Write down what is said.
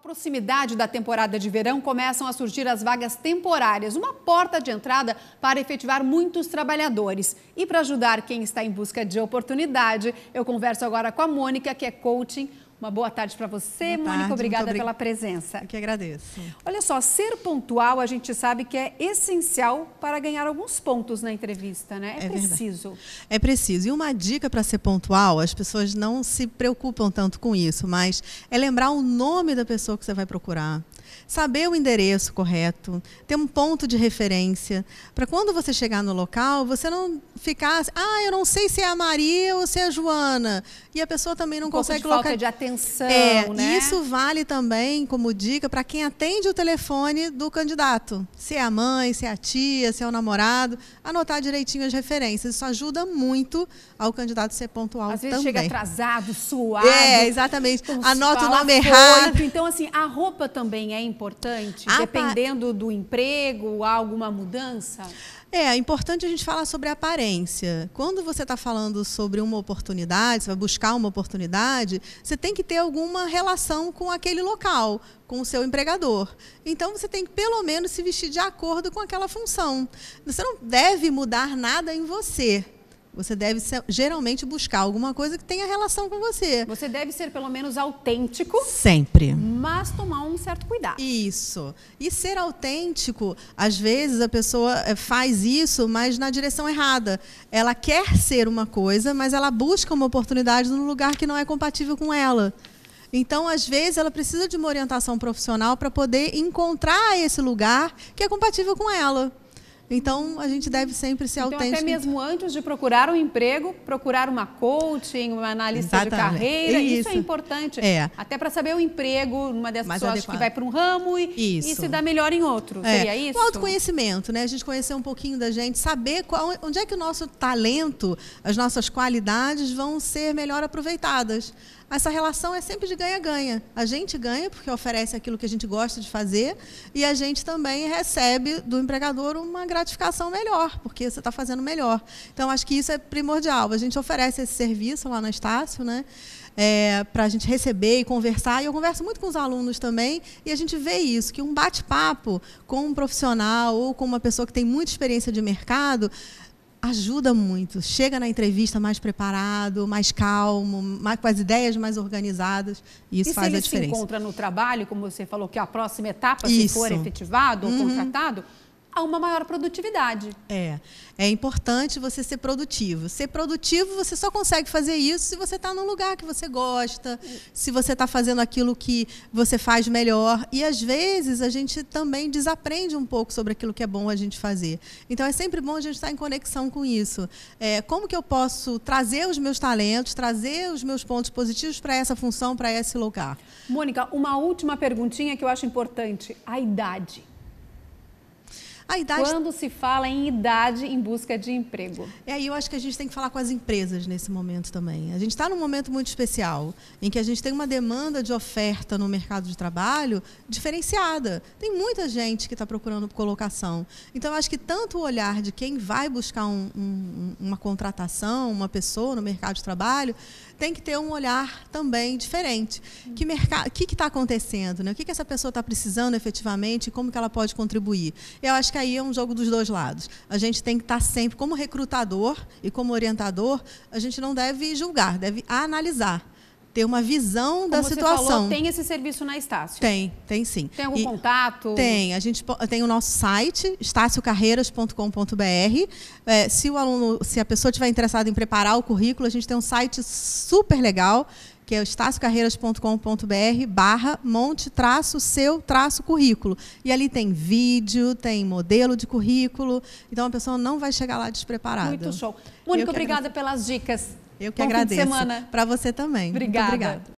a proximidade da temporada de verão, começam a surgir as vagas temporárias, uma porta de entrada para efetivar muitos trabalhadores. E para ajudar quem está em busca de oportunidade, eu converso agora com a Mônica, que é coaching uma boa tarde para você, boa Mônica. Tarde, obrigada obrig... pela presença. Eu que agradeço. Olha só, ser pontual a gente sabe que é essencial para ganhar alguns pontos na entrevista, né? É, é preciso. Verdade. É preciso. E uma dica para ser pontual, as pessoas não se preocupam tanto com isso, mas é lembrar o nome da pessoa que você vai procurar saber o endereço correto, ter um ponto de referência, para quando você chegar no local, você não ficar, assim, ah, eu não sei se é a Maria ou se é a Joana, e a pessoa também não um consegue pouco de Falta de atenção, é, né? Isso vale também como dica para quem atende o telefone do candidato, se é a mãe, se é a tia, se é o namorado, anotar direitinho as referências. Isso ajuda muito ao candidato ser pontual Às também. Às vezes chega atrasado, suado. É, exatamente. Anota o nome errado. Então assim, a roupa também é é importante? Ah, a Dependendo do emprego, há alguma mudança? É, é importante a gente falar sobre aparência. Quando você está falando sobre uma oportunidade, você vai buscar uma oportunidade, você tem que ter alguma relação com aquele local, com o seu empregador. Então você tem que pelo menos se vestir de acordo com aquela função. Você não deve mudar nada em você você deve ser, geralmente buscar alguma coisa que tenha relação com você. Você deve ser pelo menos autêntico. Sempre. Mas tomar um certo cuidado. Isso. E ser autêntico, às vezes a pessoa eh, faz isso, mas na direção errada. Ela quer ser uma coisa, mas ela busca uma oportunidade num lugar que não é compatível com ela. Então, às vezes, ela precisa de uma orientação profissional para poder encontrar esse lugar que é compatível com ela. Então, a gente deve sempre ser então, autêntico. até mesmo antes de procurar um emprego, procurar uma coaching, uma analista Exatamente. de carreira, isso. É isso é importante. É. Até para saber o emprego, uma dessas Mais pessoas que vai para um ramo e, e, se dá melhor em outro. É. Seria isso? O autoconhecimento, né? A gente conhecer um pouquinho da gente, saber qual, onde é que o nosso talento, as nossas qualidades vão ser melhor aproveitadas essa relação é sempre de ganha-ganha. A gente ganha porque oferece aquilo que a gente gosta de fazer e a gente também recebe do empregador uma gratificação melhor, porque você está fazendo melhor. Então, acho que isso é primordial. A gente oferece esse serviço lá na Estácio, né? É, para a gente receber e conversar. E eu converso muito com os alunos também, e a gente vê isso, que um bate-papo com um profissional ou com uma pessoa que tem muita experiência de mercado ajuda muito. Chega na entrevista mais preparado, mais calmo, mais, com as ideias mais organizadas. E isso e faz a diferença. se ele se encontra no trabalho, como você falou, que a próxima etapa, isso. se for efetivado uhum. ou contratado, a uma maior produtividade. É, é importante você ser produtivo. Ser produtivo, você só consegue fazer isso se você está num lugar que você gosta, se você está fazendo aquilo que você faz melhor. E às vezes a gente também desaprende um pouco sobre aquilo que é bom a gente fazer. Então é sempre bom a gente estar tá em conexão com isso. É, como que eu posso trazer os meus talentos, trazer os meus pontos positivos para essa função, para esse lugar? Mônica, uma última perguntinha que eu acho importante: a idade. A idade... Quando se fala em idade em busca de emprego. É, aí eu acho que a gente tem que falar com as empresas nesse momento também. A gente está num momento muito especial, em que a gente tem uma demanda de oferta no mercado de trabalho diferenciada. Tem muita gente que está procurando colocação. Então, eu acho que tanto o olhar de quem vai buscar um, um, uma contratação, uma pessoa no mercado de trabalho, tem que ter um olhar também diferente. Que mercado, o que está acontecendo, né? O que, que essa pessoa está precisando efetivamente, e como que ela pode contribuir? Eu acho que aí é um jogo dos dois lados. A gente tem que estar tá sempre, como recrutador e como orientador, a gente não deve julgar, deve analisar ter uma visão Como da situação. Falou, tem esse serviço na Estácio? Tem, tem sim. Tem algum e contato? Tem. A gente tem o nosso site, estaciocarreiras.com.br. É, se o aluno, se a pessoa tiver interessada em preparar o currículo, a gente tem um site super legal que é o estaciocarreiras.com.br barra monte traço seu traço currículo. E ali tem vídeo, tem modelo de currículo, então a pessoa não vai chegar lá despreparada. Muito show. Mônica, obrigada pelas dicas. Eu que Bom agradeço. Para você também. Obrigada.